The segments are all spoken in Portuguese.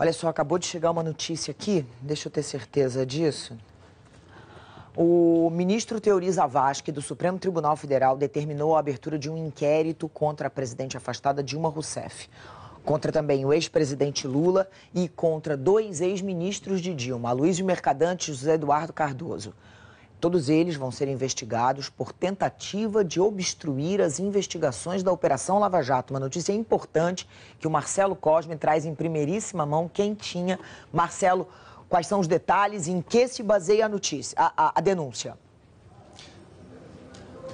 Olha só, acabou de chegar uma notícia aqui, deixa eu ter certeza disso. O ministro Teori Zavascki, do Supremo Tribunal Federal, determinou a abertura de um inquérito contra a presidente afastada Dilma Rousseff. Contra também o ex-presidente Lula e contra dois ex-ministros de Dilma, Luiz Mercadante e José Eduardo Cardoso. Todos eles vão ser investigados por tentativa de obstruir as investigações da Operação Lava Jato. Uma notícia importante que o Marcelo Cosme traz em primeiríssima mão, quentinha. Marcelo, quais são os detalhes em que se baseia a notícia, a, a, a denúncia?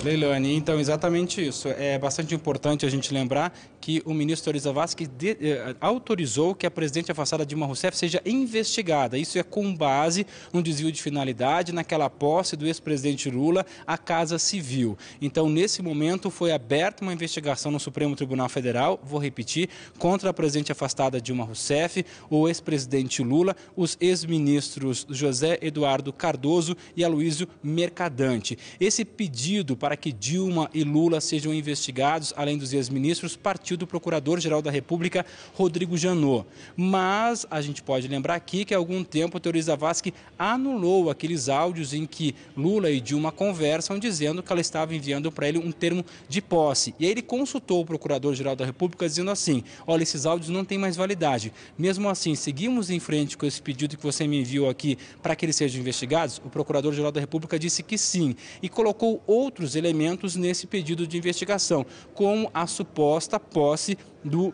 Leilane, então exatamente isso. É bastante importante a gente lembrar que o ministro Ariza Vasquez eh, autorizou que a presidente afastada Dilma Rousseff seja investigada. Isso é com base no desvio de finalidade naquela posse do ex-presidente Lula à Casa Civil. Então, nesse momento, foi aberta uma investigação no Supremo Tribunal Federal, vou repetir, contra a presidente afastada Dilma Rousseff, o ex-presidente Lula, os ex-ministros José Eduardo Cardoso e Aloísio Mercadante. Esse pedido para que Dilma e Lula sejam investigados, além dos ex-ministros, partiu do Procurador-Geral da República, Rodrigo Janot. Mas a gente pode lembrar aqui que há algum tempo a Teoriza Vasque anulou aqueles áudios em que Lula e Dilma conversam dizendo que ela estava enviando para ele um termo de posse. E aí ele consultou o Procurador-Geral da República dizendo assim: olha, esses áudios não têm mais validade. Mesmo assim, seguimos em frente com esse pedido que você me enviou aqui para que eles sejam investigados? O Procurador-Geral da República disse que sim e colocou outros elementos nesse pedido de investigação, como a suposta posse posse do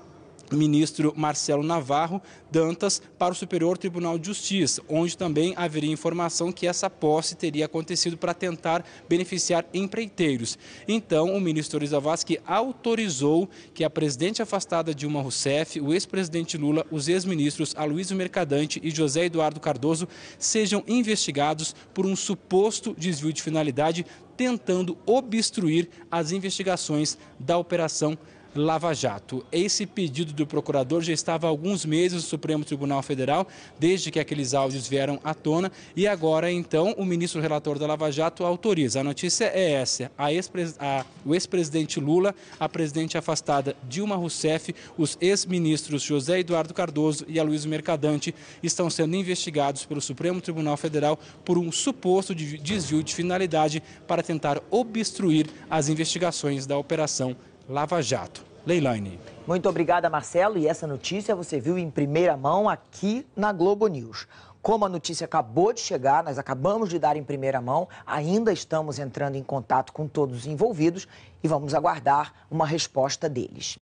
ministro Marcelo Navarro Dantas para o Superior Tribunal de Justiça, onde também haveria informação que essa posse teria acontecido para tentar beneficiar empreiteiros. Então, o ministro Oriza Vasque autorizou que a presidente afastada Dilma Rousseff, o ex-presidente Lula, os ex-ministros Aloysio Mercadante e José Eduardo Cardoso sejam investigados por um suposto desvio de finalidade tentando obstruir as investigações da operação Lava Jato. Esse pedido do procurador já estava há alguns meses no Supremo Tribunal Federal, desde que aqueles áudios vieram à tona, e agora, então, o ministro relator da Lava Jato autoriza. A notícia é essa: a ex a, o ex-presidente Lula, a presidente afastada Dilma Rousseff, os ex-ministros José Eduardo Cardoso e Aloysio Mercadante estão sendo investigados pelo Supremo Tribunal Federal por um suposto desvio de finalidade para tentar obstruir as investigações da operação Lava Jato. Leilaine. Muito obrigada, Marcelo. E essa notícia você viu em primeira mão aqui na Globo News. Como a notícia acabou de chegar, nós acabamos de dar em primeira mão, ainda estamos entrando em contato com todos os envolvidos e vamos aguardar uma resposta deles.